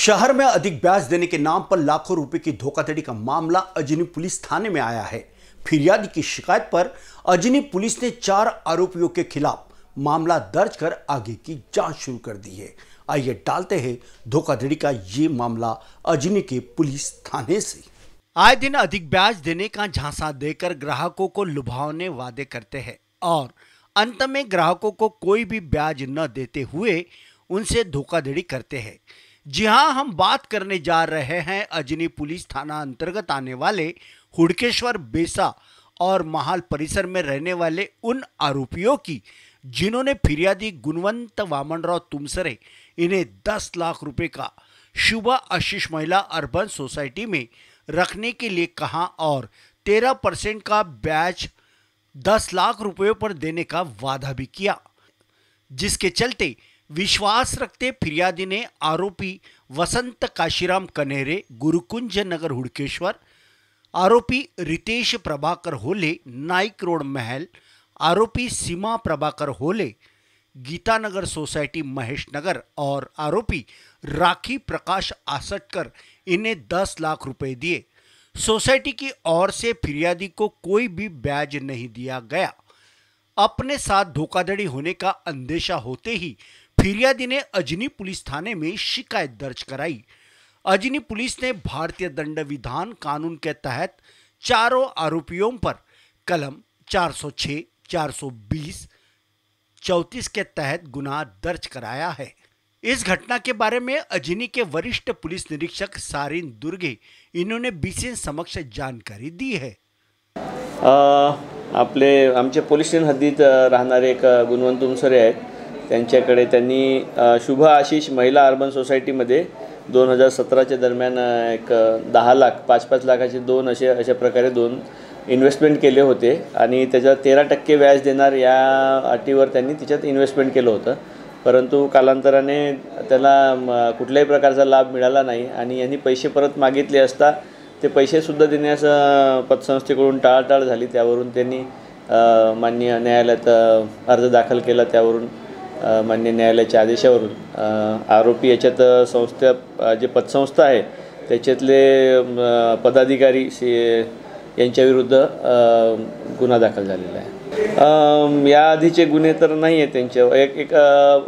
शहर में अधिक ब्याज देने के नाम पर लाखों रुपए की धोखाधड़ी का मामला अजनी पुलिस थाने में आया है फिरियादी की शिकायत पर अजनी पुलिस ने चार आरोपियों के खिलाफ मामला दर्ज कर आगे की जांच शुरू कर दी है आइए डालते हैं धोखाधड़ी का ये मामला अजनी के पुलिस थाने से आए दिन अधिक ब्याज देने का झांसा देकर ग्राहकों को लुभावने वादे करते हैं और अंत में ग्राहकों को कोई भी ब्याज न देते हुए उनसे धोखाधड़ी करते हैं जी हाँ हम बात करने जा रहे हैं अजनी पुलिस थाना अंतर्गत आने वाले हुडकेश्वर बेसा और महाल परिसर में रहने वाले उन आरोपियों की जिन्होंने फिरियादी गुणवंत वामनराव तुमसरे इन्हें 10 लाख रुपए का शुभ आशीष महिला अर्बन सोसाइटी में रखने के लिए कहा और 13 परसेंट का ब्याज 10 लाख रुपये पर देने का वादा भी किया जिसके चलते विश्वास रखते फिरियादी ने आरोपी वसंत काशीराम कन्हेरे गुरुकुंज नगर हुडकेश्वर आरोपी रितेश प्रभाकर होले नाइक रोड महल आरोपी सीमा प्रभाकर होले गीतानगर सोसाइटी महेश नगर और आरोपी राखी प्रकाश आसटकर इन्हें 10 लाख रुपए दिए सोसाइटी की ओर से फिरियादी को कोई भी ब्याज नहीं दिया गया अपने साथ धोखाधड़ी होने का अंदेशा होते ही फिरियादी ने अजनी पुलिस थाने में शिकायत दर्ज कराई अजनी पुलिस ने भारतीय दंड विधान कानून के तहत चारों आरोपियों पर कलम 406, 420, 34 के तहत गुना दर्ज कराया है इस घटना के बारे में अजनी के वरिष्ठ पुलिस निरीक्षक सारिन दुर्गे इन्होंने बीसीएन समक्ष जानकारी दी है आ, आपले आमचे पोलीस हद्दीत राहणारे एक गुणवंत तुमसरे आहेत त्यांच्याकडे त्यांनी शुभ आशिष महिला अर्बन सोसायटीमध्ये दोन हजार सतराच्या दरम्यान एक दहा लाख पाच पाच लाखाचे दोन असे अशा प्रकारे दोन इन्व्हेस्टमेंट केले होते आणि त्याच्यात तेरा टक्के व्याज देणार या अटीवर त्यांनी तिच्यात इन्व्हेस्टमेंट केलं होतं परंतु कालांतराने त्याला कुठल्याही प्रकारचा लाभ मिळाला नाही आणि यांनी पैसे परत मागितले असता ते पैसेसुद्धा देण्यास पतसंस्थेकडून टाळाटाळ झाली त्यावरून त्यांनी मान्य न्यायालयात अर्ज दाखल केला त्यावरून मान्य न्यायालयाच्या आदेशावरून आरोपी याच्यात संस्था जे पतसंस्था आहे त्याच्यातले पदाधिकारी सी यांच्याविरुद्ध गुन्हा दाखल झालेला आहे याआधीचे गुन्हे तर नाही आहेत त्यांच्यावर एक एक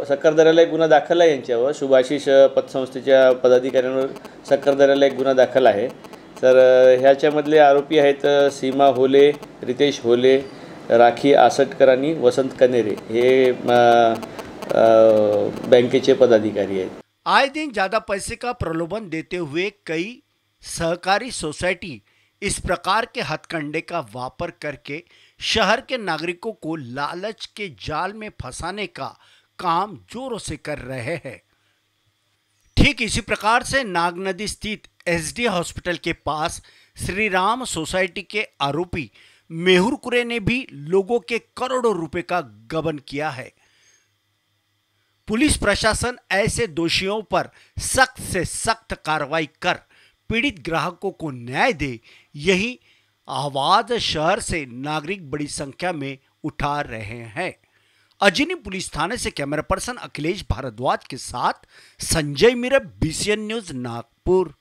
सक्करदाराला एक गुन्हा दाखल आहे यांच्यावर शुभाशिष पतसंस्थेच्या पदाधिकाऱ्यांवर सक्करदाऱ्याला एक गुन्हा दाखल आहे तर ह्याच्यामधले आरोपी आहेत सीमा होले रितेश होले राखी आसटकर आणि वसंत कनेरे हे बैंक के पदाधिकारी है आए दिन ज़्यादा पैसे का प्रलोभन देते हुए कई सहकारी सोसाइटी इस प्रकार के हथकंडे का वापर करके शहर के नागरिकों को लालच के जाल में फंसाने का काम जोरों से कर रहे हैं ठीक इसी प्रकार से नाग नदी स्थित एसडी हॉस्पिटल के पास श्री राम सोसाइटी के आरोपी मेहुर कुरे ने भी लोगों के करोड़ों रुपए का गबन किया है पुलिस प्रशासन ऐसे दोषियों पर सख्त से सख्त कार्रवाई कर पीड़ित ग्राहकों को न्याय दे यही आवाज शहर से नागरिक बड़ी संख्या में उठा रहे हैं अजनी पुलिस थाने से कैमरा पर्सन अखिलेश भारद्वाज के साथ संजय मीरा बीसीएन न्यूज नागपुर